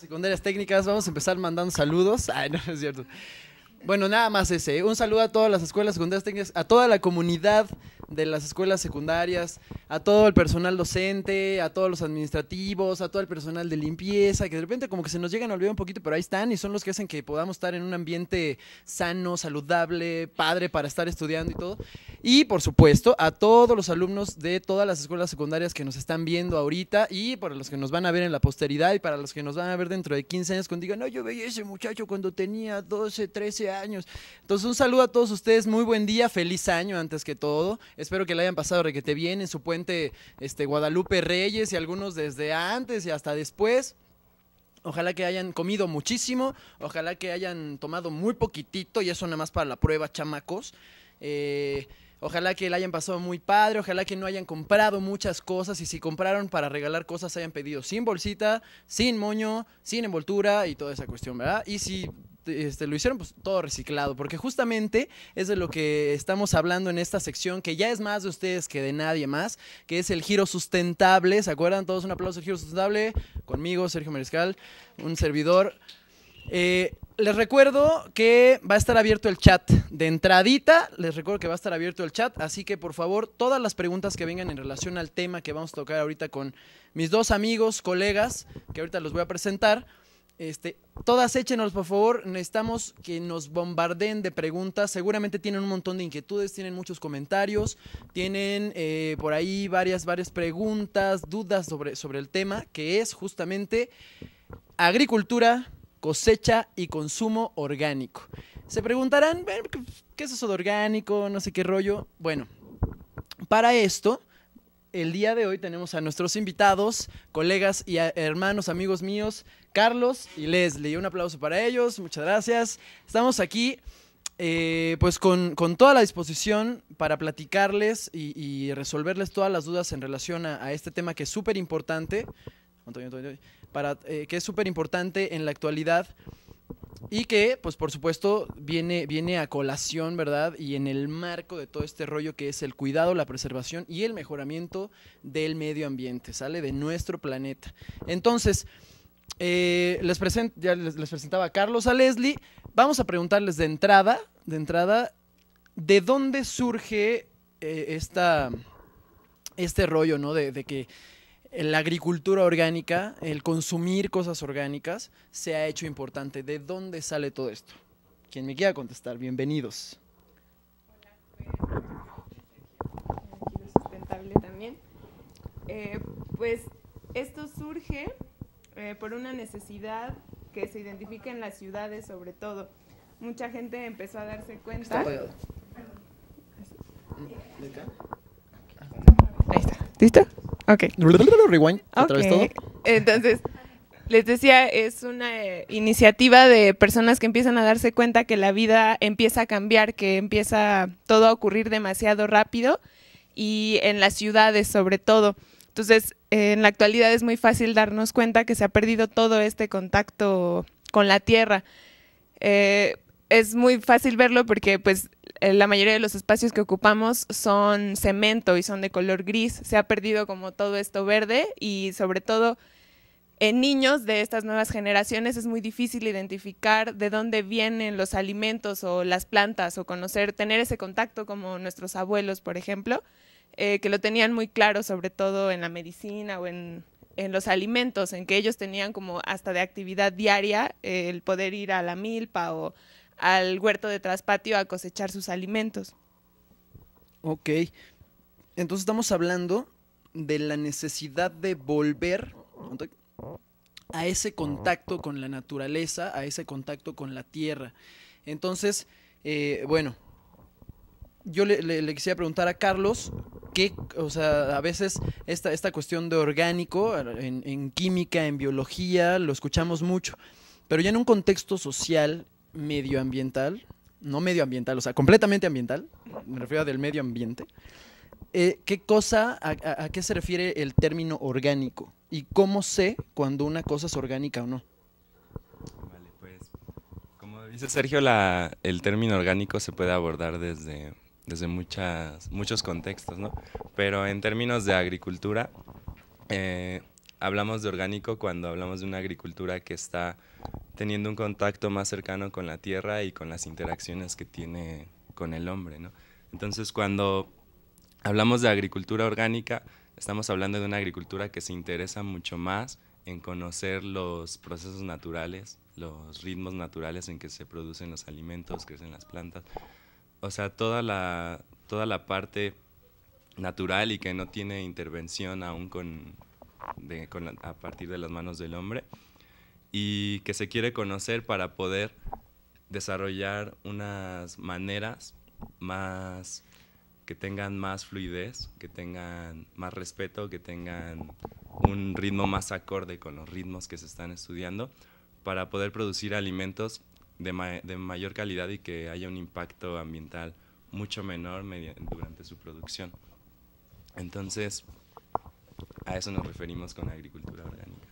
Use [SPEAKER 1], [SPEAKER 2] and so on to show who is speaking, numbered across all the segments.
[SPEAKER 1] secundarias técnicas, vamos a empezar mandando saludos. Ay, no, es cierto. Bueno, nada más ese. Un saludo a todas las escuelas secundarias técnicas, a toda la comunidad de las escuelas secundarias, a todo el personal docente, a todos los administrativos, a todo el personal de limpieza, que de repente como que se nos llegan a olvidar un poquito, pero ahí están y son los que hacen que podamos estar en un ambiente sano, saludable, padre para estar estudiando y todo. Y por supuesto, a todos los alumnos de todas las escuelas secundarias que nos están viendo ahorita y para los que nos van a ver en la posteridad y para los que nos van a ver dentro de 15 años cuando digan, no, yo veía ese muchacho cuando tenía 12, 13 años. Entonces, un saludo a todos ustedes, muy buen día, feliz año antes que todo. Espero que la hayan pasado requete bien en su este, Guadalupe Reyes y algunos desde antes y hasta después. Ojalá que hayan comido muchísimo, ojalá que hayan tomado muy poquitito y eso nada más para la prueba, chamacos. Eh, Ojalá que le hayan pasado muy padre, ojalá que no hayan comprado muchas cosas y si compraron para regalar cosas hayan pedido sin bolsita, sin moño, sin envoltura y toda esa cuestión, ¿verdad? Y si este, lo hicieron pues todo reciclado, porque justamente es de lo que estamos hablando en esta sección, que ya es más de ustedes que de nadie más, que es el giro sustentable. ¿Se acuerdan todos? Un aplauso al giro sustentable. Conmigo, Sergio Mariscal, un servidor. Eh, les recuerdo que va a estar abierto el chat. De entradita, les recuerdo que va a estar abierto el chat, así que por favor, todas las preguntas que vengan en relación al tema que vamos a tocar ahorita con mis dos amigos, colegas, que ahorita los voy a presentar, este, todas échenos por favor, necesitamos que nos bombardeen de preguntas. Seguramente tienen un montón de inquietudes, tienen muchos comentarios, tienen eh, por ahí varias, varias preguntas, dudas sobre, sobre el tema, que es justamente agricultura cosecha y consumo orgánico. Se preguntarán, ¿qué es eso de orgánico? No sé qué rollo. Bueno, para esto, el día de hoy tenemos a nuestros invitados, colegas y hermanos, amigos míos, Carlos y Leslie. Un aplauso para ellos, muchas gracias. Estamos aquí. Eh, pues con, toda la disposición para platicarles y, resolverles todas las dudas en relación a, a este tema que es súper importante eh, que es súper importante en la actualidad y que, pues por supuesto, viene, viene a colación, ¿verdad? Y en el marco de todo este rollo que es el cuidado, la preservación y el mejoramiento del medio ambiente, ¿sale? De nuestro planeta. Entonces, eh, les, present, ya les, presentaba a Carlos, a Leslie. Vamos a preguntarles de entrada, de entrada, ¿de dónde surge eh, esta, este rollo, ¿no? de que la agricultura orgánica, el consumir cosas orgánicas, se ha hecho importante. ¿De dónde sale todo esto? Quien me quiera contestar, bienvenidos.
[SPEAKER 2] Hola, sustentable también. Eh, pues esto surge eh, por una necesidad que se identifica en las ciudades sobre todo. Mucha gente empezó a darse cuenta. Está
[SPEAKER 1] Ahí está. ¿Listo? Ok.
[SPEAKER 2] Entonces, les decía, es una eh, iniciativa de personas que empiezan a darse cuenta que la vida empieza a cambiar, que empieza todo a ocurrir demasiado rápido y en las ciudades sobre todo. Entonces, eh, en la actualidad es muy fácil darnos cuenta que se ha perdido todo este contacto con la tierra. Eh, es muy fácil verlo porque pues eh, la mayoría de los espacios que ocupamos son cemento y son de color gris. Se ha perdido como todo esto verde y sobre todo en niños de estas nuevas generaciones es muy difícil identificar de dónde vienen los alimentos o las plantas o conocer, tener ese contacto como nuestros abuelos, por ejemplo, eh, que lo tenían muy claro sobre todo en la medicina o en, los alimentos, en que ellos tenían como hasta de actividad diaria eh, el poder ir a la milpa o al huerto de traspatio a cosechar sus alimentos. Ok,
[SPEAKER 1] entonces estamos hablando de la necesidad de volver a ese contacto con la naturaleza, a ese contacto con la tierra. Entonces, eh, bueno, yo le, quisiera preguntar a Carlos que, o sea, a veces esta, esta cuestión de orgánico en, química, en biología, lo escuchamos mucho, pero ya en un contexto social, medioambiental, no medioambiental, o sea, completamente ambiental, me refiero a del medio ambiente, eh, ¿qué cosa, a, qué se refiere el término orgánico? ¿Y cómo sé cuando una cosa es orgánica o no? Vale,
[SPEAKER 3] pues, como dice Sergio, la, el término orgánico se puede abordar desde, desde muchas, muchos contextos, ¿no? Pero en términos de agricultura, eh, hablamos de orgánico cuando hablamos de una agricultura que está teniendo un contacto más cercano con la tierra y con las interacciones que tiene con el hombre. Entonces, cuando hablamos de agricultura orgánica, estamos hablando de una agricultura que se interesa mucho más en conocer los procesos naturales, los ritmos naturales en que se producen los alimentos, crecen las plantas. O sea, toda la, toda la parte natural y que no tiene intervención aún a partir de las manos del hombre y que se quiere conocer para poder desarrollar unas maneras más que tengan más fluidez, que tengan más respeto, que tengan un ritmo más acorde con los ritmos que se están estudiando para poder producir alimentos de, de mayor calidad y que haya un impacto ambiental mucho menor durante su producción. Entonces, a eso nos referimos con agricultura orgánica.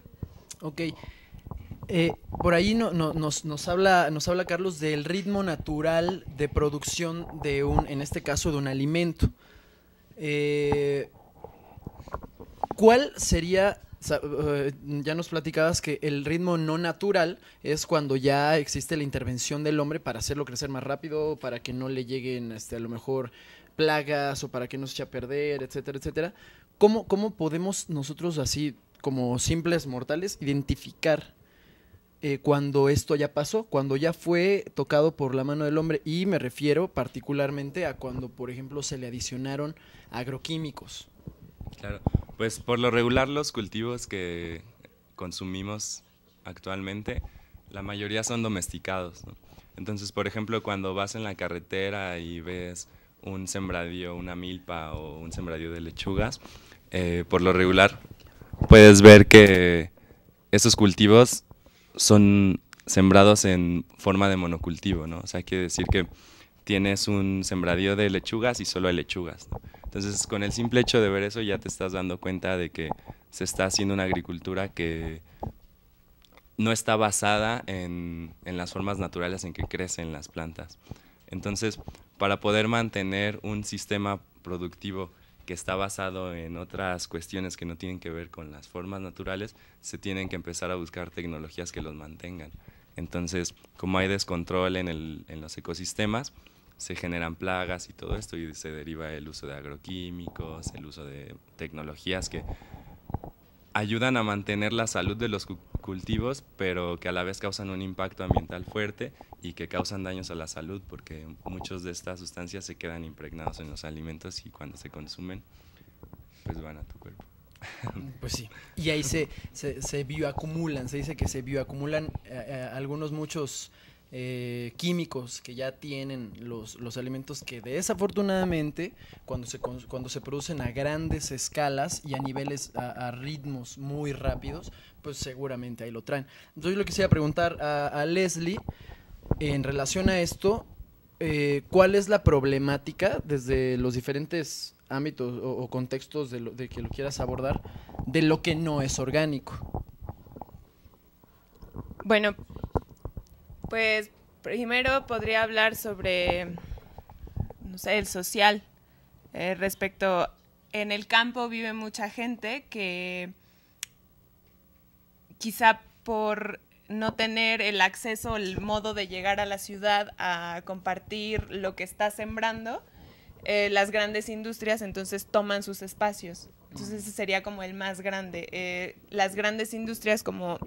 [SPEAKER 1] Ok, eh, por ahí nos, habla, Carlos del ritmo natural de producción de un, en este caso, de un alimento. Eh, ¿Cuál sería eh, ya nos platicabas que el ritmo no natural es cuando ya existe la intervención del hombre para hacerlo crecer más rápido, para que no le lleguen este, a lo mejor plagas o para que no se eche a perder, etcétera, etcétera. ¿Cómo podemos nosotros así, como simples mortales, identificar eh, cuando esto ya pasó, cuando ya fue tocado por la mano del hombre. Y me refiero particularmente a cuando, por ejemplo, se le adicionaron agroquímicos.
[SPEAKER 3] Claro, pues por lo regular los cultivos que consumimos actualmente, la mayoría son domesticados. Entonces, por ejemplo, cuando vas en la carretera y ves un sembradío, una milpa o un sembradío de lechugas, eh, por lo regular puedes ver que esos cultivos son sembrados en forma de monocultivo, ¿no? O sea, quiere decir que tienes un sembradío de lechugas y solo hay lechugas. Entonces, con el simple hecho de ver eso ya te estás dando cuenta de que se está haciendo una agricultura que no está basada en, en las formas naturales en que crecen las plantas. Entonces, para poder mantener un sistema productivo que está basado en otras cuestiones que no tienen que ver con las formas naturales, se tienen que empezar a buscar tecnologías que los mantengan. Entonces, como hay descontrol en, el, en los ecosistemas, se generan plagas y todo esto y se deriva el uso de agroquímicos, el uso de tecnologías que ayudan a mantener la salud de los cultivos, pero que a la vez causan un impacto ambiental fuerte y que causan daños a la salud, porque muchas de estas sustancias se quedan impregnadas en los alimentos y cuando se consumen, pues van a tu cuerpo.
[SPEAKER 1] Pues sí, y ahí se, se, bioacumulan, se dice que se bioacumulan eh, eh, algunos muchos eh, químicos que ya tienen los, los alimentos que desafortunadamente cuando se, cuando se producen a grandes escalas y a niveles, a, ritmos muy rápidos, pues seguramente ahí lo traen. Entonces yo le quisiera preguntar a, Leslie en relación a esto, eh, ¿cuál es la problemática desde los diferentes ámbitos o, o contextos de, de, que lo quieras abordar de lo que no es orgánico? Bueno,
[SPEAKER 2] pues primero podría hablar sobre, no sé, el social. Eh, respecto, en el campo vive mucha gente que quizá por no tener el acceso, el modo de llegar a la ciudad a compartir lo que está sembrando, eh, las grandes industrias entonces toman sus espacios. Entonces ese sería como el más grande. Eh, las grandes industrias como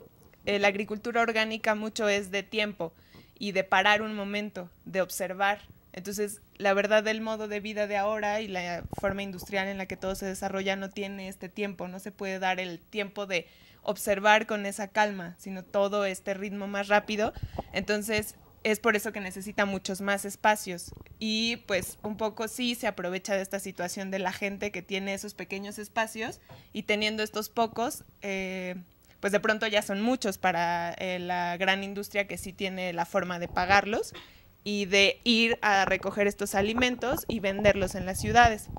[SPEAKER 2] eh, la agricultura orgánica mucho es de tiempo y de parar un momento, de observar. Entonces, la verdad del modo de vida de ahora y la forma industrial en la que todo se desarrolla no tiene este tiempo, no se puede dar el tiempo de observar con esa calma, sino todo este ritmo más rápido. Entonces, es por eso que necesita muchos más espacios y pues un poco sí se aprovecha de esta situación de la gente que tiene esos pequeños espacios y teniendo estos pocos, eh, pues de pronto ya son muchos para eh, la gran industria que sí tiene la forma de pagarlos y de ir a recoger estos alimentos y venderlos en las ciudades.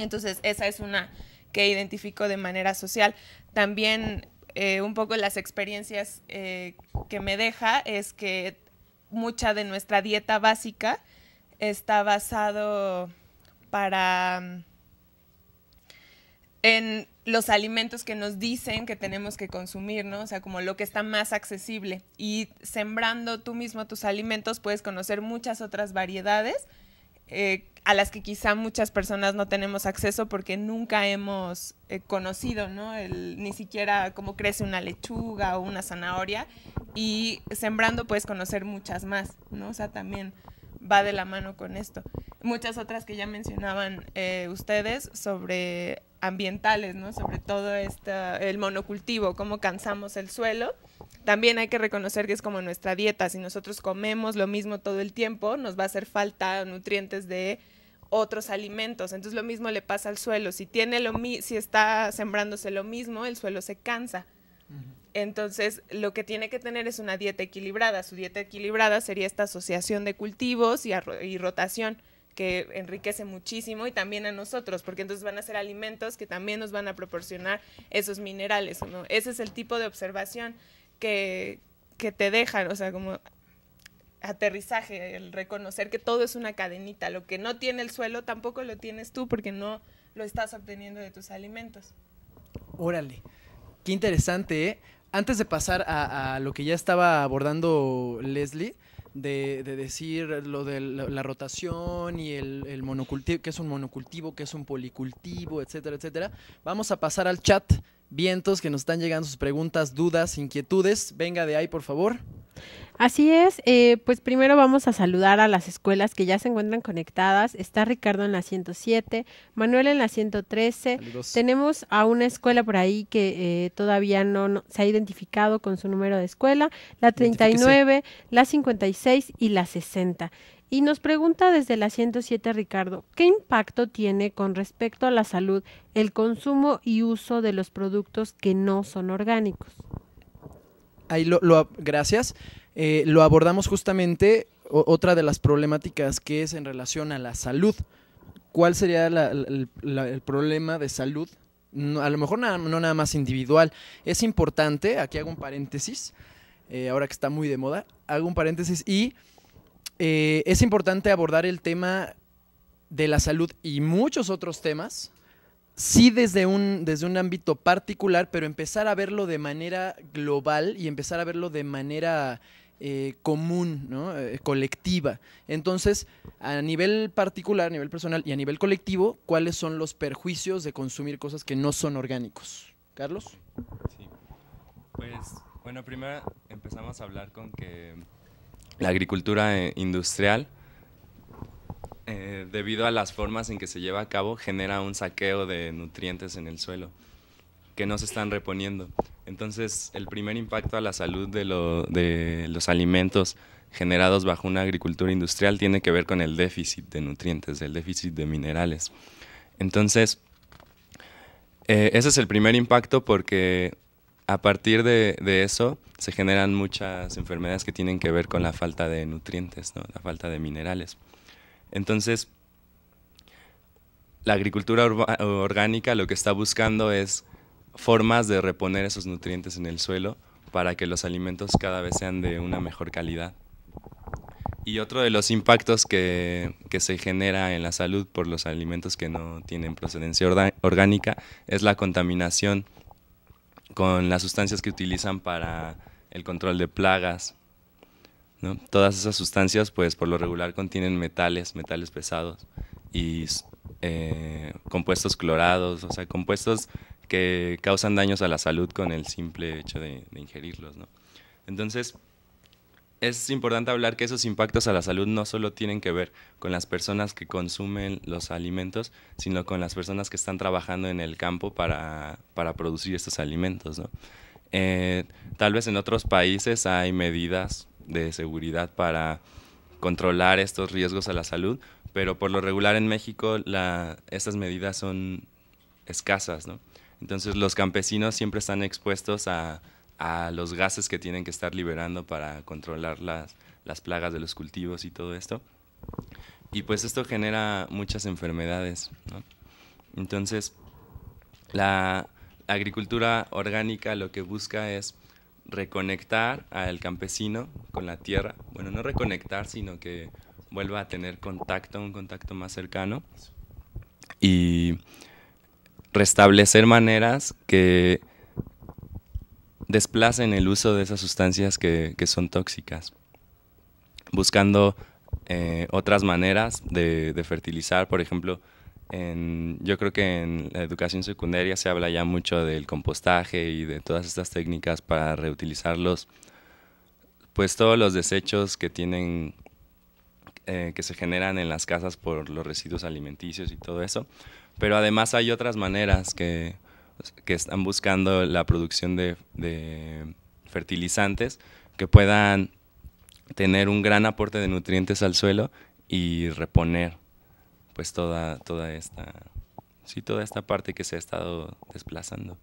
[SPEAKER 2] Entonces, esa es una que identifico de manera social. También eh, un poco las experiencias eh, que me deja es que mucha de nuestra dieta básica está basado para en los alimentos que nos dicen que tenemos que consumir, ¿no? O sea, como lo que está más accesible. Y sembrando tú mismo tus alimentos puedes conocer muchas otras variedades eh, a las que quizá muchas personas no tenemos acceso porque nunca hemos eh, conocido, ¿no? El, ni siquiera cómo crece una lechuga o una zanahoria. Y sembrando puedes conocer muchas más, ¿no? O sea, también va de la mano con esto. Muchas otras que ya mencionaban eh, ustedes sobre ambientales, ¿no? Sobre todo esta, el monocultivo, cómo cansamos el suelo. También hay que reconocer que es como nuestra dieta, si nosotros comemos lo mismo todo el tiempo, nos va a hacer falta nutrientes de otros alimentos. Entonces lo mismo le pasa al suelo, si tiene lo mi si está sembrándose lo mismo, el suelo se cansa. Entonces, lo que tiene que tener es una dieta equilibrada. Su dieta equilibrada sería esta asociación de cultivos y, y rotación que enriquece muchísimo y también a nosotros, porque entonces van a ser alimentos que también nos van a proporcionar esos minerales, ¿no? Ese es el tipo de observación que, te dejan, o sea, como aterrizaje, el reconocer que todo es una cadenita, lo que no tiene el suelo tampoco lo tienes tú porque no lo estás obteniendo de tus alimentos.
[SPEAKER 1] Órale, qué interesante, ¿eh? Antes de pasar a, a lo que ya estaba abordando Leslie, de, decir lo de la, rotación y el, el, monocultivo, que es un monocultivo, que es un policultivo, etcétera, etcétera. Vamos a pasar al chat. Vientos que nos están llegando sus preguntas, dudas, inquietudes. Venga de ahí, por favor.
[SPEAKER 4] Así es, eh, pues primero vamos a saludar a las escuelas que ya se encuentran conectadas. Está Ricardo en la 107, Manuel en la 113. Tenemos a una escuela por ahí que eh, todavía no, se ha identificado con su número de escuela, la 39, la 56 y la 60. Y nos pregunta desde la 107 Ricardo, ¿qué impacto tiene con respecto a la salud el consumo y uso de los productos que no son
[SPEAKER 1] orgánicos? Ahí lo, lo gracias. Eh, lo abordamos justamente otra de las problemáticas que es en relación a la salud. ¿Cuál sería el problema de salud? a lo mejor no nada más individual. Es importante, aquí hago un paréntesis, eh, ahora que está muy de moda, hago un paréntesis y eh, es importante abordar el tema de la salud y muchos otros temas, sí desde un, desde un ámbito particular, pero empezar a verlo de manera global y empezar a verlo de manera eh, común, eh, colectiva. Entonces, a nivel particular, a nivel personal y a nivel colectivo, ¿cuáles son los perjuicios de consumir cosas que no son orgánicos?
[SPEAKER 3] Carlos. Sí. Pues, bueno, primero empezamos a hablar con que la agricultura eh, industrial, debido a las formas en que se lleva a cabo, genera un saqueo de nutrientes en el suelo que no se están reponiendo. Entonces, el primer impacto a la salud de, los alimentos generados bajo una agricultura industrial tiene que ver con el déficit de nutrientes, el déficit de minerales. Entonces, eh, ese es el primer impacto porque a partir de, eso se generan muchas enfermedades que tienen que ver con la falta de nutrientes, la falta de minerales. Entonces, la agricultura orgánica lo que está buscando es formas de reponer esos nutrientes en el suelo para que los alimentos cada vez sean de una mejor calidad. Y otro de los impactos que, se genera en la salud por los alimentos que no tienen procedencia orgánica es la contaminación con las sustancias que utilizan para el control de plagas. Todas esas sustancias, pues por lo regular, contienen metales, metales pesados y eh, compuestos clorados, o sea, compuestos que causan daños a la salud con el simple hecho de, ingerirlos. ¿no? Entonces, es importante hablar que esos impactos a la salud no solo tienen que ver con las personas que consumen los alimentos, sino con las personas que están trabajando en el campo para, producir estos alimentos. ¿no? Eh, tal vez en otros países hay medidas de seguridad para controlar estos riesgos a la salud, pero por lo regular en México la, estas medidas son escasas. ¿no? Entonces los campesinos siempre están expuestos a, los gases que tienen que estar liberando para controlar las, las plagas de los cultivos y todo esto. Y pues esto genera muchas enfermedades. Entonces, la agricultura orgánica lo que busca es reconectar al campesino con la tierra. Bueno, no reconectar, sino que vuelva a tener contacto, un contacto más cercano. Y restablecer maneras que desplacen el uso de esas sustancias que, son tóxicas, buscando eh, otras maneras de, fertilizar, por ejemplo, en, yo creo que en la educación secundaria se habla ya mucho del compostaje y de todas estas técnicas para reutilizarlos, pues todos los desechos que tienen, eh, que se generan en las casas por los residuos alimenticios y todo eso, pero además hay otras maneras que, están buscando la producción de, fertilizantes que puedan tener un gran aporte de nutrientes al suelo y reponer pues toda, toda esta sí toda esta parte que se ha estado desplazando.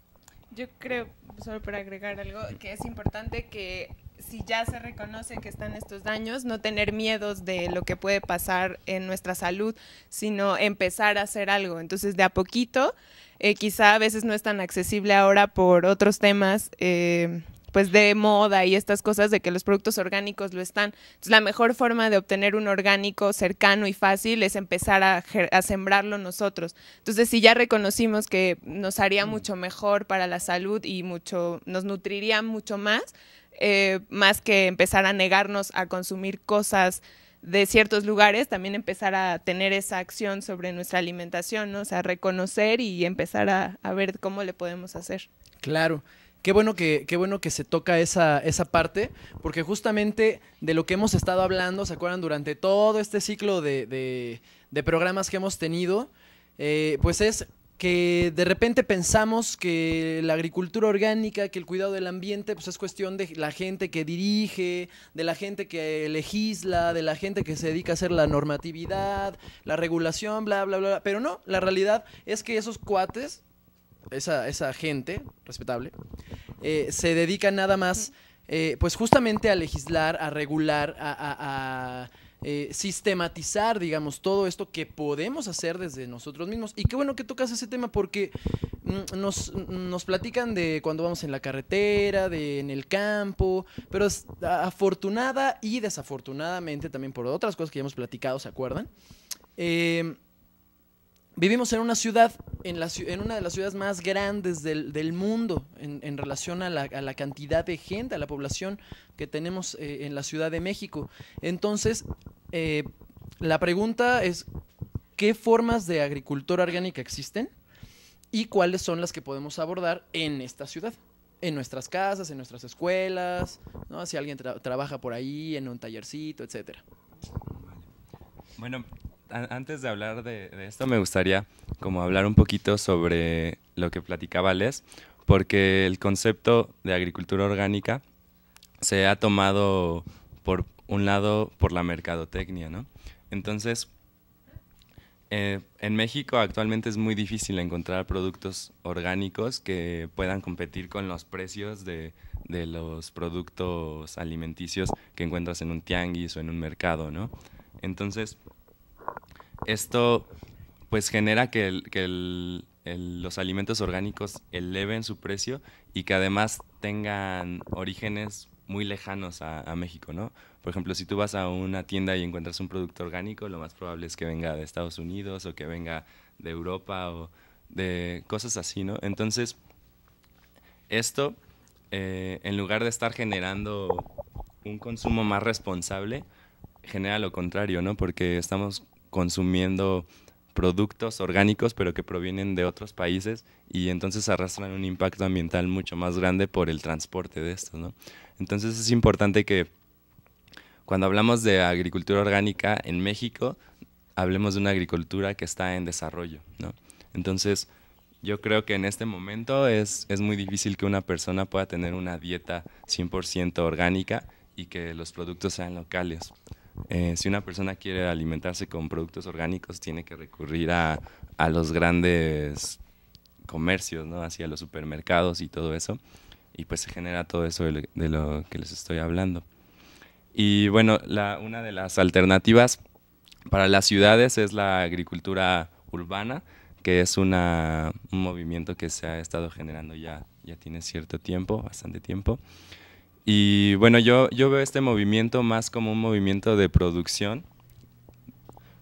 [SPEAKER 2] Yo creo, solo para agregar algo, que es importante que si ya se reconoce que están estos daños, no tener miedos de lo que puede pasar en nuestra salud, sino empezar a hacer algo. Entonces, de a poquito, eh, quizá a veces no es tan accesible ahora por otros temas. Eh, pues de moda y estas cosas de que los productos orgánicos lo están. Entonces, la mejor forma de obtener un orgánico cercano y fácil es empezar a, a, sembrarlo nosotros. Entonces, si ya reconocimos que nos haría mm. mucho mejor para la salud y mucho, nos nutriría mucho más, eh, más que empezar a negarnos a consumir cosas de ciertos lugares, también empezar a tener esa acción sobre nuestra alimentación, o sea, reconocer y empezar a, ver cómo le podemos hacer.
[SPEAKER 1] Claro. Qué bueno que, qué bueno que se toca esa, esa parte, porque justamente de lo que hemos estado hablando, ¿se acuerdan? Durante todo este ciclo de, programas que hemos tenido, eh, pues es que de repente pensamos que la agricultura orgánica, que el cuidado del ambiente, pues es cuestión de la gente que dirige, de la gente que legisla, de la gente que se dedica a hacer la normatividad, la regulación, bla, bla, bla. Pero no, la realidad es que esos cuates, esa, esa gente respetable, eh, se dedica nada más, eh, pues justamente a legislar, a regular, a eh, sistematizar, digamos, todo esto que podemos hacer desde nosotros mismos. Y qué bueno que tocas ese tema porque mm, nos, platican de cuando vamos en la carretera, de en el campo, pero afortunada y desafortunadamente también por otras cosas que ya hemos platicado, ¿se acuerdan? Eh, vivimos en una ciudad, en, en una de las ciudades más grandes del, mundo en, relación a la, cantidad de gente, a la población que tenemos eh, en la Ciudad de México. Entonces, eh, la pregunta es, ¿qué formas de agricultura orgánica existen y cuáles son las que podemos abordar en esta ciudad? En nuestras casas, en nuestras escuelas, ¿no? si alguien trabaja por ahí, en un tallercito, etc.
[SPEAKER 3] Bueno, antes de hablar de, de, esto me gustaría como hablar un poquito sobre lo que platicaba Les, porque el concepto de agricultura orgánica se ha tomado por un lado por la mercadotecnia, ¿no? Entonces, eh, en México actualmente es muy difícil encontrar productos orgánicos que puedan competir con los precios de, los productos alimenticios que encuentras en un tianguis o en un mercado, ¿no? Entonces, esto pues genera que, los alimentos orgánicos eleven su precio y que además tengan orígenes muy lejanos a, México, ¿no? Por ejemplo, si tú vas a una tienda y encuentras un producto orgánico, lo más probable es que venga de Estados Unidos o que venga de Europa o de cosas así, ¿no? Entonces, esto, eh, en lugar de estar generando un consumo más responsable, genera lo contrario, ¿no? Porque estamos consumiendo productos orgánicos, pero que provienen de otros países y entonces arrastran un impacto ambiental mucho más grande por el transporte de estos. Entonces es importante que cuando hablamos de agricultura orgánica en México, hablemos de una agricultura que está en desarrollo. Entonces yo creo que en este momento es, es muy difícil que una persona pueda tener una dieta 100% orgánica y que los productos sean locales. Eh, si una persona quiere alimentarse con productos orgánicos, tiene que recurrir a, los grandes comercios, ¿no? Hacia los supermercados y todo eso. Y pues se genera todo eso de lo, que les estoy hablando. Y bueno, una de las alternativas para las ciudades es la agricultura urbana, que es un movimiento que se ha estado generando ya, ya tiene cierto tiempo, bastante tiempo. Y bueno, yo, yo veo este movimiento más como un movimiento de producción,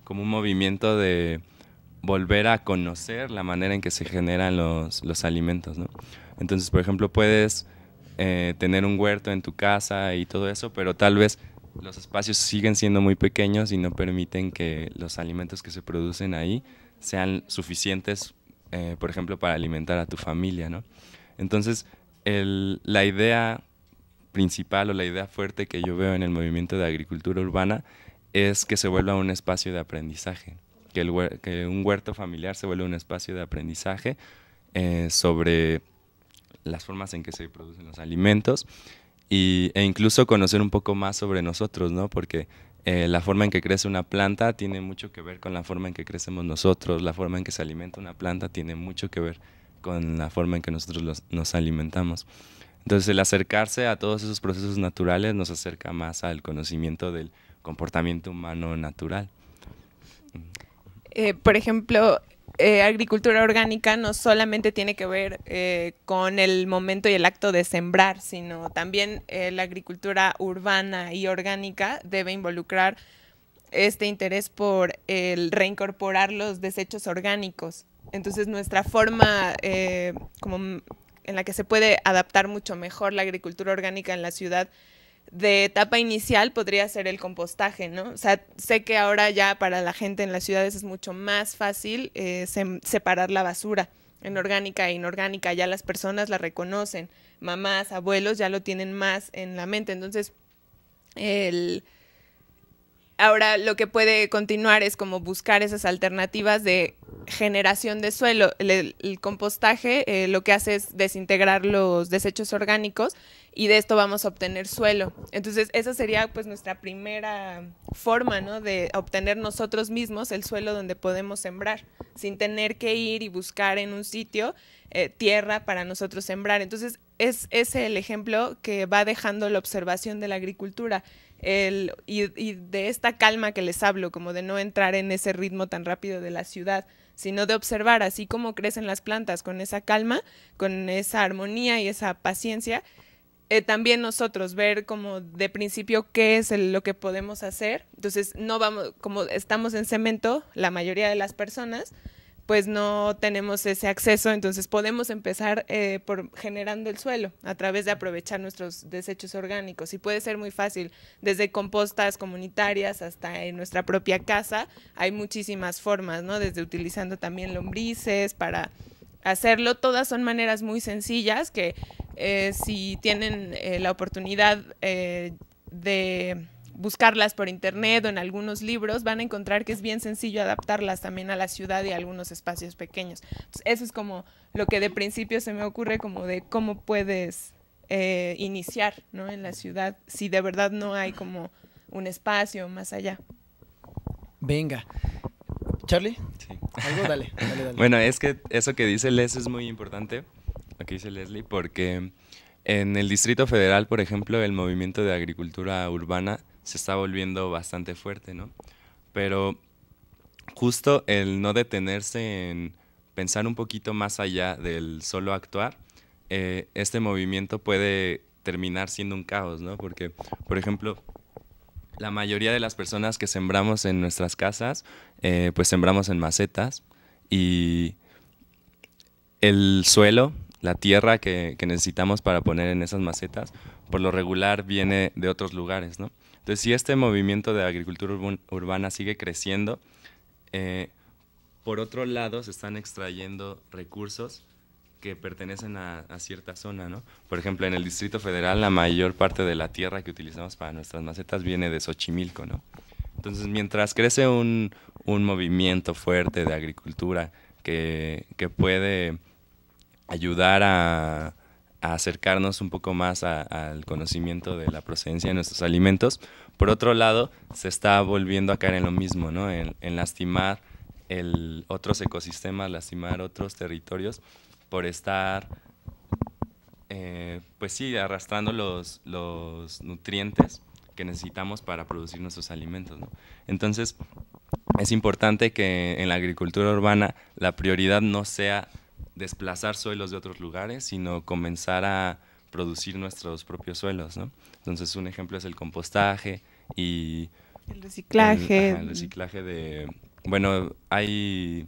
[SPEAKER 3] como un movimiento de volver a conocer la manera en que se generan los, los alimentos. ¿no? Entonces, por ejemplo, puedes eh, tener un huerto en tu casa y todo eso, pero tal vez los espacios siguen siendo muy pequeños y no permiten que los alimentos que se producen ahí sean suficientes, eh, por ejemplo, para alimentar a tu familia, ¿no? Entonces, la idea principal o la idea fuerte que yo veo en el movimiento de agricultura urbana es que se vuelva un espacio de aprendizaje, que, un huerto familiar se vuelva un espacio de aprendizaje eh, sobre las formas en que se producen los alimentos e incluso conocer un poco más sobre nosotros, ¿no? Porque eh, la forma en que crece una planta tiene mucho que ver con la forma en que crecemos nosotros, la forma en que se alimenta una planta tiene mucho que ver con la forma en que nosotros nos alimentamos. Entonces el acercarse a todos esos procesos naturales nos acerca más al conocimiento del comportamiento humano natural.
[SPEAKER 2] Eh, por ejemplo, eh, agricultura orgánica no solamente tiene que ver eh, con el momento y el acto de sembrar, sino también la agricultura urbana y orgánica debe involucrar este interés por el reincorporar los desechos orgánicos. Entonces nuestra forma como en la que se puede adaptar mucho mejor la agricultura orgánica en la ciudad de etapa inicial podría ser el compostaje, ¿no? O sea, sé que ahora ya para la gente en las ciudades es mucho más fácil eh, separar la basura en orgánica e inorgánica, ya las personas la reconocen, mamás, abuelos ya lo tienen más en la mente, entonces el Ahora lo que puede continuar es como buscar esas alternativas de generación de suelo. El, compostaje eh, lo que hace es desintegrar los desechos orgánicos y de esto vamos a obtener suelo. Entonces esa sería pues nuestra primera forma, De obtener nosotros mismos el suelo donde podemos sembrar, sin tener que ir y buscar en un sitio eh, tierra para nosotros sembrar. Entonces es, ese el ejemplo que va dejando la observación de la agricultura y, de esta calma que les hablo, como de no entrar en ese ritmo tan rápido de la ciudad, sino de observar así como crecen las plantas con esa calma, con esa armonía y esa paciencia. Eh, también nosotros ver como de principio qué es lo que podemos hacer. Entonces, no vamos, como estamos en cemento, la mayoría de las personas, pues no tenemos ese acceso, entonces podemos empezar eh, por generando el suelo a través de aprovechar nuestros desechos orgánicos y puede ser muy fácil, desde compostas comunitarias hasta en nuestra propia casa, hay muchísimas formas, ¿no? Desde utilizando también lombrices para hacerlo, todas son maneras muy sencillas que eh, si tienen eh, la oportunidad de buscarlas por internet o en algunos libros, van a encontrar que es bien sencillo adaptarlas también a la ciudad y a algunos espacios pequeños. eso es como lo que de principio se me ocurre como de cómo puedes eh, iniciar ¿no? en la ciudad si de verdad no hay como un espacio más
[SPEAKER 1] allá. Venga. Charlie, sí. algo dale, dale, dale. bueno,
[SPEAKER 3] es que eso que dice Les es muy importante, lo que dice Leslie, porque en el Distrito Federal, por ejemplo, el movimiento de agricultura urbana se está volviendo bastante fuerte, ¿no? Pero justo el no detenerse en pensar un poquito más allá del solo actuar, eh, este movimiento puede terminar siendo un caos, ¿no? Porque, por ejemplo, la mayoría de las personas que sembramos en nuestras casas, eh, pues sembramos en macetas y el suelo, la tierra que necesitamos para poner en esas macetas, por lo regular viene de otros lugares, ¿no? Entonces, si este movimiento de agricultura urbana sigue creciendo, eh, por otro lado se están extrayendo recursos que pertenecen a, cierta zona, Por ejemplo, en el Distrito Federal la mayor parte de la tierra que utilizamos para nuestras macetas viene de Xochimilco, ¿no? Entonces, mientras crece un, movimiento fuerte de agricultura que puede ayudar a, acercarnos un poco más al conocimiento de la procedencia de nuestros alimentos. Por otro lado, se está volviendo a caer en lo mismo, ¿no? en, lastimar otros ecosistemas, lastimar otros territorios por estar, eh, pues arrastrando los, nutrientes que necesitamos para producir nuestros alimentos. Entonces, es importante que en la agricultura urbana la prioridad no sea desplazar suelos de otros lugares, sino comenzar a producir nuestros propios suelos, ¿no? Entonces un ejemplo es el compostaje y... El reciclaje. El, reciclaje de... Bueno, hay...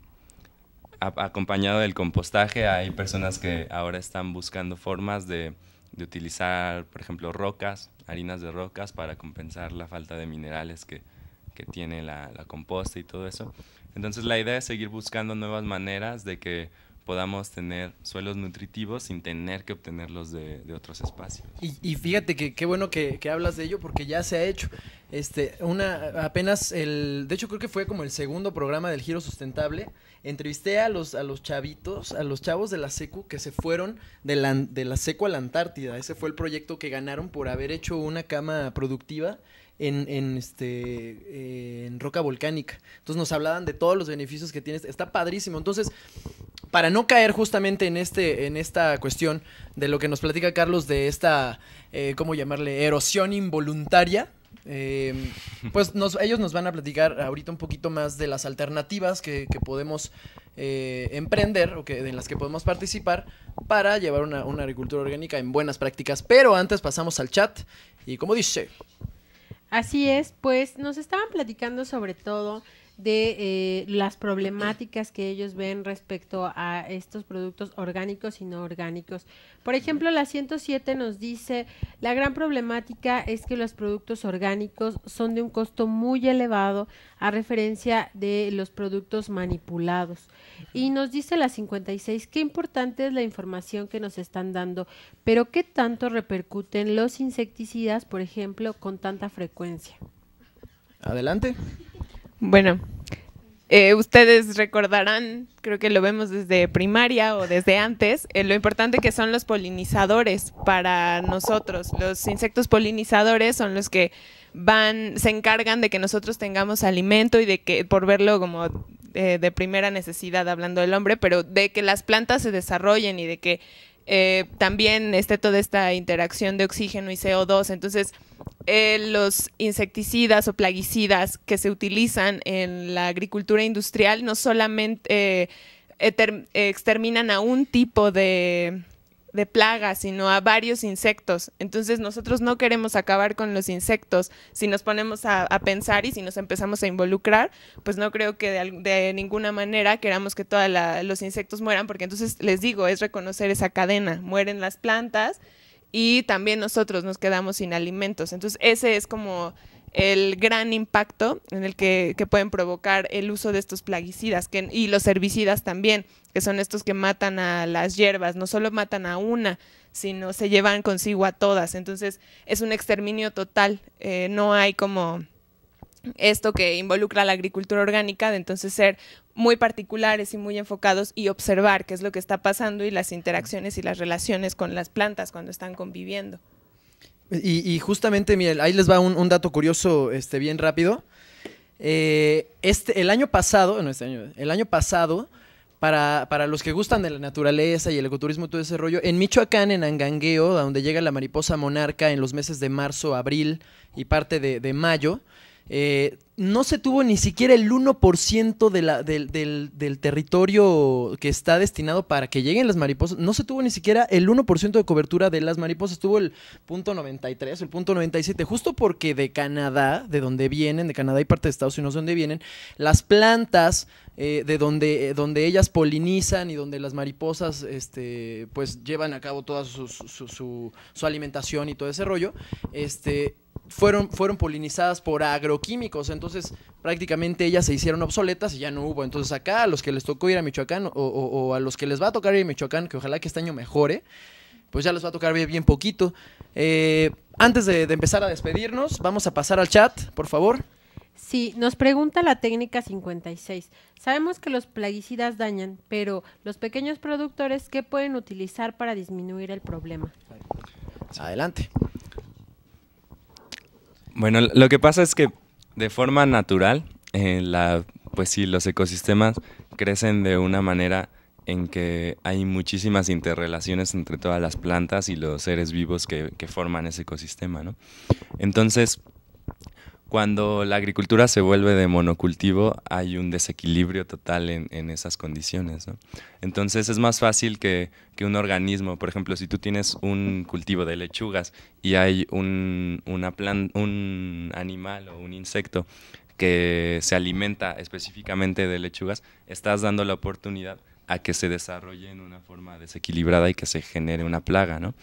[SPEAKER 3] acompañado del compostaje hay personas que ahora están buscando formas de, utilizar, por ejemplo, rocas, harinas de rocas para compensar la falta de minerales que, tiene la, la, composta y todo eso. Entonces la idea es seguir buscando nuevas maneras de que podamos tener suelos nutritivos sin tener que obtenerlos de, otros espacios.
[SPEAKER 1] Y, fíjate que qué bueno que, hablas de ello porque ya se ha hecho. Este, una, apenas el, de hecho creo que fue como el segundo programa del Giro Sustentable, entrevisté a los, a los chavitos, a los chavos de la SECU que se fueron de la, de la SECU a la Antártida. Ese fue el proyecto que ganaron por haber hecho una cama productiva en, en, este, eh, en roca volcánica. Entonces nos hablaban de todos los beneficios que tiene Está padrísimo. Entonces, para no caer justamente en este en esta cuestión de lo que nos platica Carlos de esta eh, cómo llamarle erosión involuntaria eh, pues ellos nos van a platicar ahorita un poquito más de las alternativas que, podemos eh, emprender o que, en las que podemos participar para llevar una, una agricultura orgánica en buenas prácticas. Pero antes pasamos al chat y como dice. Así es, pues nos estaban
[SPEAKER 4] platicando sobre todo de eh, las problemáticas que ellos ven respecto a estos productos orgánicos y no orgánicos. Por ejemplo, la 107 nos dice, la gran problemática es que los productos orgánicos son de un costo muy elevado a referencia de los productos manipulados. Y nos dice la 56, qué importante es la información que nos están dando, pero qué tanto repercuten los insecticidas, por ejemplo, con tanta frecuencia.
[SPEAKER 2] Adelante. Bueno,
[SPEAKER 4] eh, ustedes recordarán, creo que lo vemos
[SPEAKER 2] desde primaria o desde antes, eh, lo importante que son los polinizadores para nosotros. Los insectos polinizadores son los que van, se encargan de que nosotros tengamos alimento y de que, por verlo como eh, de primera necesidad hablando del hombre, pero de que las plantas se desarrollen y de que eh, también esté toda esta interacción de oxígeno y CO2. Entonces, eh, los insecticidas o plaguicidas que se utilizan en la agricultura industrial no solamente eh, exterminan a un tipo de de plagas, sino a varios insectos. Entonces nosotros no queremos acabar con los insectos. Si nos ponemos a, pensar y si nos empezamos a involucrar, pues no creo que de, de ninguna manera queramos que todos los insectos mueran, porque entonces les digo, es reconocer esa cadena. Mueren las plantas y también nosotros nos quedamos sin alimentos. Entonces ese es como el gran impacto en el que, pueden provocar el uso de estos plaguicidas y los herbicidas también, que son estos que matan a las hierbas, no solo matan a una, sino se llevan consigo a todas. Entonces es un exterminio total, eh, no hay como esto que involucra a la agricultura orgánica, de entonces ser muy particulares y muy enfocados y observar qué es lo que está pasando y las interacciones y las relaciones con las plantas cuando están conviviendo.
[SPEAKER 1] Y, justamente, Miguel, ahí les va un, dato curioso este, bien rápido. Eh, este, el año pasado, este año, el año pasado, para, para, los que gustan de la naturaleza y el ecoturismo y todo ese rollo, en Michoacán, en Angangueo, donde llega la mariposa monarca en los meses de marzo, abril y parte de, de mayo, eh, no se tuvo ni siquiera el 1% del, territorio que está destinado para que lleguen las mariposas. No se tuvo ni siquiera el 1% de cobertura de las mariposas. estuvo el punto 93, el punto 97, justo porque de Canadá, de donde vienen, de Canadá y parte de Estados Unidos donde vienen, las plantas eh, de donde, eh, donde ellas polinizan y donde las mariposas este, pues llevan a cabo toda su, su alimentación y todo ese rollo, este fueron, fueron polinizadas por agroquímicos, entonces prácticamente ellas se hicieron obsoletas y ya no hubo. Entonces acá a los que les tocó ir a Michoacán o, o, a los que les va a tocar ir a Michoacán, que ojalá que este año mejore, pues ya les va a tocar bien poquito. Eh, antes de, de empezar a despedirnos, vamos a pasar al chat, por favor.
[SPEAKER 4] Sí, nos pregunta la técnica 56. Sabemos que los plaguicidas dañan, pero los pequeños productores, ¿qué pueden utilizar para disminuir el problema?
[SPEAKER 1] Adelante.
[SPEAKER 3] Bueno, lo que pasa es que de forma natural, en eh, la, pues sí, los ecosistemas crecen de una manera en que hay muchísimas interrelaciones entre todas las plantas y los seres vivos que, que forman ese ecosistema, ¿no? Entonces, cuando la agricultura se vuelve de monocultivo, hay un desequilibrio total en, esas condiciones. Entonces es más fácil que, un organismo, por ejemplo, si tú tienes un cultivo de lechugas y hay un, un animal o un insecto que se alimenta específicamente de lechugas, estás dando la oportunidad a que se desarrolle en una forma desequilibrada y que se genere una plaga, ¿no?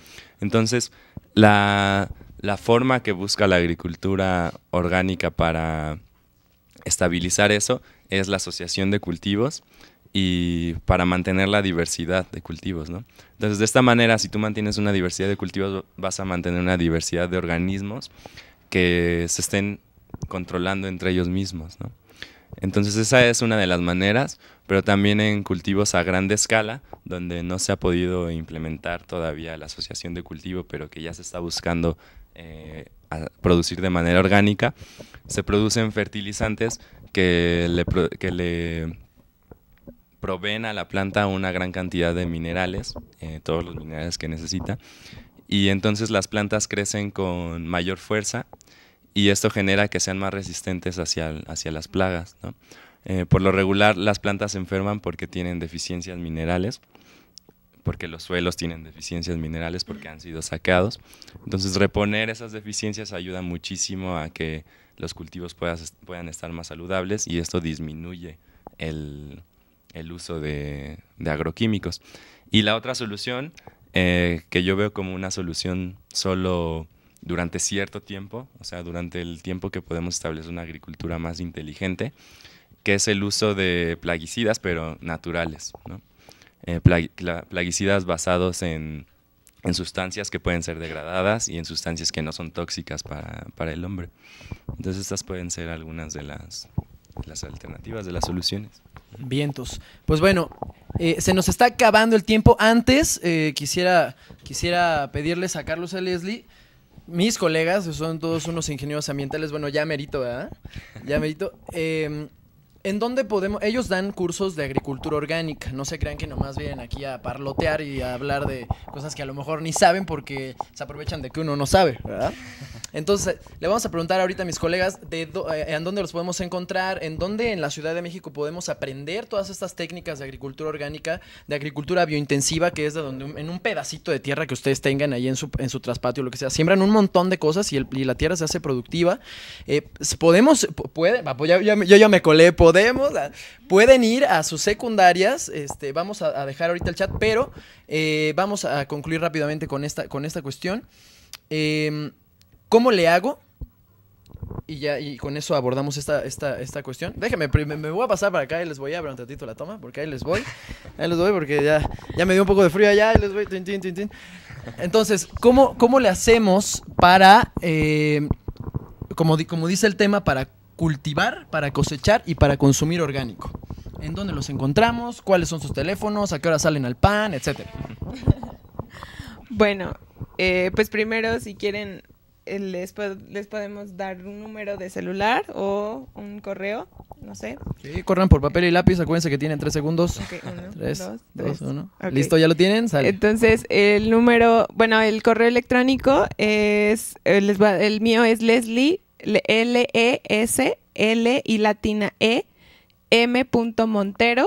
[SPEAKER 3] Entonces, la, la forma que busca la agricultura orgánica para estabilizar eso es la asociación de cultivos y para mantener la diversidad de cultivos, ¿no? Entonces, de esta manera, si tú mantienes una diversidad de cultivos, vas a mantener una diversidad de organismos que se estén controlando entre ellos mismos, ¿no? Entonces, esa es una de las maneras, pero también en cultivos a grande escala, donde no se ha podido implementar todavía la asociación de cultivo, pero que ya se está buscando eh, a producir de manera orgánica, se producen fertilizantes que le, proveen a la planta una gran cantidad de minerales, eh, todos los minerales que necesita, y entonces las plantas crecen con mayor fuerza y esto genera que sean más resistentes hacia, las plagas. Eh, por lo regular las plantas se enferman porque tienen deficiencias minerales porque los suelos tienen deficiencias minerales porque han sido sacados. Entonces reponer esas deficiencias ayuda muchísimo a que los cultivos puedan estar más saludables y esto disminuye el, uso de, agroquímicos. Y la otra solución, eh, que yo veo como una solución solo durante cierto tiempo, o sea, durante el tiempo que podemos establecer una agricultura más inteligente, que es el uso de plaguicidas, pero naturales, ¿no? Eh, plaguicidas basados en, en, sustancias que pueden ser degradadas y en sustancias que no son tóxicas para, el hombre. Entonces estas pueden ser algunas de las, las alternativas, de las soluciones.
[SPEAKER 1] Vientos. Pues bueno, eh, se nos está acabando el tiempo. Antes eh, quisiera, quisiera pedirles a Carlos y a Leslie mis colegas, son todos unos ingenieros ambientales, bueno, ya merito, ¿verdad? Ya merito. Eh, ¿En dónde podemos? Ellos dan cursos de agricultura orgánica. No se crean que nomás vienen aquí a parlotear y a hablar de cosas que a lo mejor ni saben porque se aprovechan de que uno no sabe, ¿verdad? ¿Ah? Entonces, le vamos a preguntar ahorita a mis colegas de eh, en dónde los podemos encontrar, en dónde en la Ciudad de México podemos aprender todas estas técnicas de agricultura orgánica, de agricultura biointensiva, que es de donde en un pedacito de tierra que ustedes tengan ahí en su, en su traspatio, lo que sea, siembran un montón de cosas y, la tierra se hace productiva. Eh, podemos, puede, pues ya, yo ya me colé, podemos. Ah, pueden ir a sus secundarias. Este, vamos a, dejar ahorita el chat, pero eh, vamos a concluir rápidamente con esta, con esta cuestión. Em, ¿Cómo le hago? Y ya, y con eso abordamos esta, esta, esta cuestión. Déjenme, me, voy a pasar para acá y les voy a abrir un ratito la toma, porque ahí les voy. Ahí les voy, porque ya, ya me dio un poco de frío allá, les voy. Entonces, ¿cómo, ¿cómo le hacemos para, eh, como, como dice el tema, para cultivar, para cosechar y para consumir orgánico. ¿En dónde los encontramos? ¿Cuáles son sus teléfonos? ¿A qué hora salen al pan? Etcétera.
[SPEAKER 2] Bueno, eh, pues primero, si quieren, eh, les, les, podemos dar un número de celular o un correo, no sé.
[SPEAKER 1] Sí, corran por papel y lápiz, acuérdense que tienen tres segundos. uno, dos, uno. Listo, ya lo tienen, Sale. Entonces, el número, bueno, el correo electrónico
[SPEAKER 2] es, eh, el mío es Leslie L-E-S-L e, y latina E, M. Montero,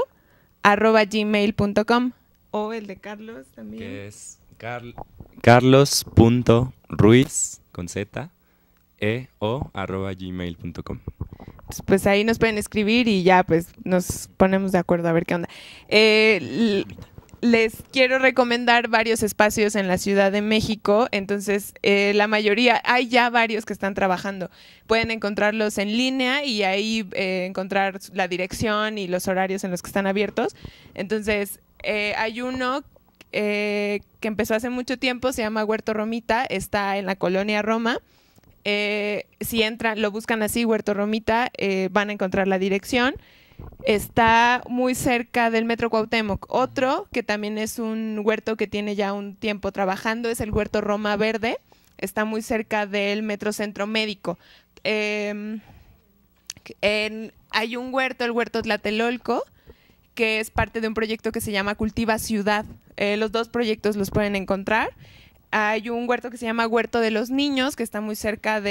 [SPEAKER 2] arroba gmail.com. O el de Carlos también. Que es
[SPEAKER 3] carlos.ruiz con Z, E, O, arroba gmail.com.
[SPEAKER 2] Pues, pues, ahí nos pueden escribir y ya pues nos ponemos de acuerdo a ver qué onda. Eh, les quiero recomendar varios espacios en la Ciudad de México. Entonces, eh, la mayoría, hay ya varios que están trabajando. Pueden encontrarlos en línea y ahí eh, encontrar la dirección y los horarios en los que están abiertos. Entonces, eh, hay uno que empezó hace mucho tiempo, se llama Huerto Romita, está en la colonia Roma. si entran, lo buscan así, Huerto Romita, van a encontrar la dirección está muy cerca del Metro Cuauhtémoc. Otro, que también es un huerto que tiene ya un tiempo trabajando, es el Huerto Roma Verde. Está muy cerca del Metro Centro Médico. Em, hay un huerto, el Huerto Tlatelolco, que es parte de un proyecto que se llama Cultiva Ciudad. Eh, los dos proyectos los pueden encontrar. Hay un huerto que se llama Huerto de los Niños, que está muy cerca del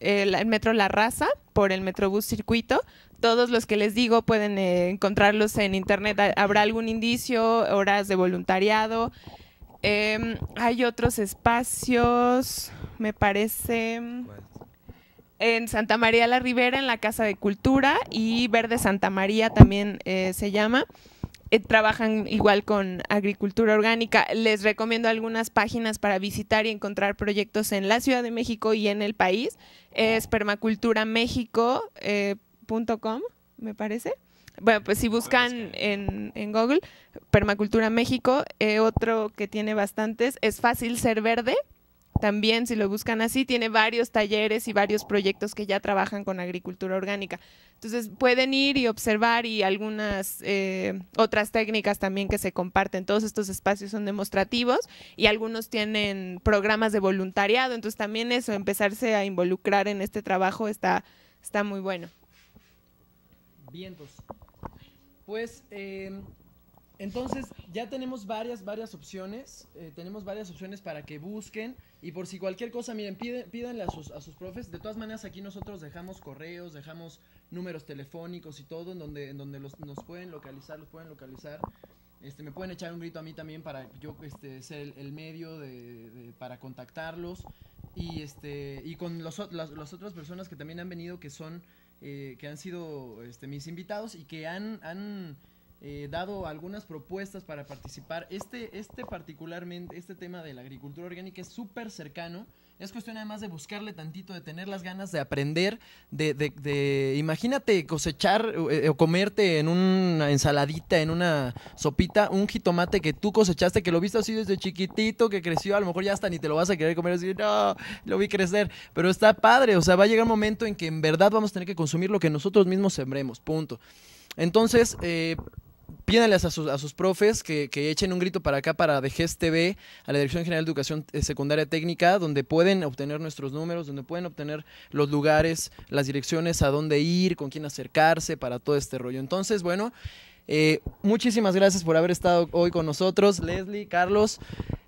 [SPEAKER 2] de, eh, metro La Raza, por el Metrobús Circuito todos los que les digo pueden eh, encontrarlos en internet. Habrá algún indicio, horas de voluntariado. Em, hay otros espacios, me parece, en Santa María la Ribera, en la Casa de Cultura y Verde Santa María también eh, se llama. Eh, trabajan igual con agricultura orgánica. Les recomiendo algunas páginas para visitar y encontrar proyectos en la Ciudad de México y en el país. Es Permacultura México. Eh, me parece. Bueno, pues si buscan en, en Google Permacultura México, eh, otro que tiene bastantes, es fácil ser verde. También, si lo buscan así, tiene varios talleres y varios proyectos que ya trabajan con agricultura orgánica. Entonces, pueden ir y observar y algunas eh, otras técnicas también que se comparten. Todos estos espacios son demostrativos y algunos tienen programas de voluntariado. Entonces, también eso, empezarse a involucrar en este trabajo está, está muy bueno.
[SPEAKER 1] Vientos. Pues eh, entonces ya tenemos varias, varias opciones. Eh, tenemos varias opciones para que busquen. Y por si cualquier cosa, miren, piden, pídanle a sus, a sus profes. De todas maneras, aquí nosotros dejamos correos, dejamos números telefónicos y todo, en donde, en donde los, nos pueden localizar, los pueden localizar. Este, me pueden echar un grito a mí también para yo este, ser el, medio de, para contactarlos. Y, este, y con los, las, las otras personas que también han venido, que son eh, que han sido este, mis invitados y que han eh, dado algunas propuestas para participar. Este, este particularmente, este tema de la agricultura orgánica es súper cercano. Es cuestión además de buscarle tantito, de tener las ganas de aprender, de, de, de imagínate cosechar eh, o comerte en una ensaladita, en una sopita, un jitomate que tú cosechaste, que lo viste así desde chiquitito, que creció, a lo mejor ya hasta ni te lo vas a querer comer, así, no, lo vi crecer, pero está padre, o sea, va a llegar un momento en que en verdad vamos a tener que consumir lo que nosotros mismos sembremos, punto. Entonces, eh, pídanles a sus, a sus profes que, echen un grito para acá, para DGES TV, a la Dirección General de Educación eh, Secundaria Técnica, donde pueden obtener nuestros números, donde pueden obtener los lugares, las direcciones, a dónde ir, con quién acercarse, para todo este rollo. Entonces, bueno, eh, muchísimas gracias por haber estado hoy con nosotros, Leslie, Carlos.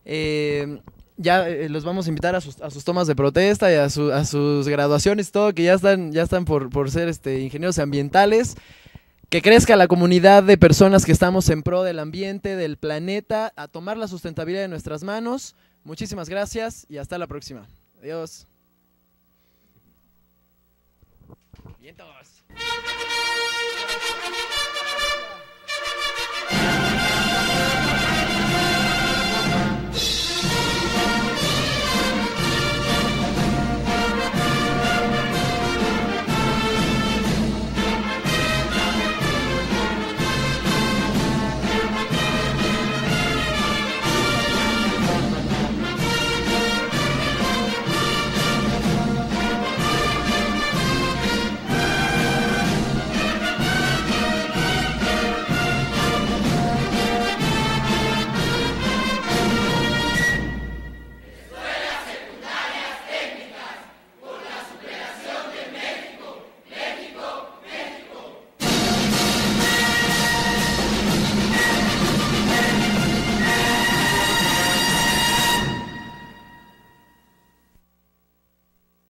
[SPEAKER 1] Eh, ya los vamos a invitar a sus, a sus tomas de protesta y a, a sus graduaciones, todo, que ya están, ya están por, por ser este, ingenieros ambientales que crezca la comunidad de personas que estamos en pro del ambiente, del planeta, a tomar la sustentabilidad de nuestras manos. Muchísimas gracias y hasta la próxima. Adiós.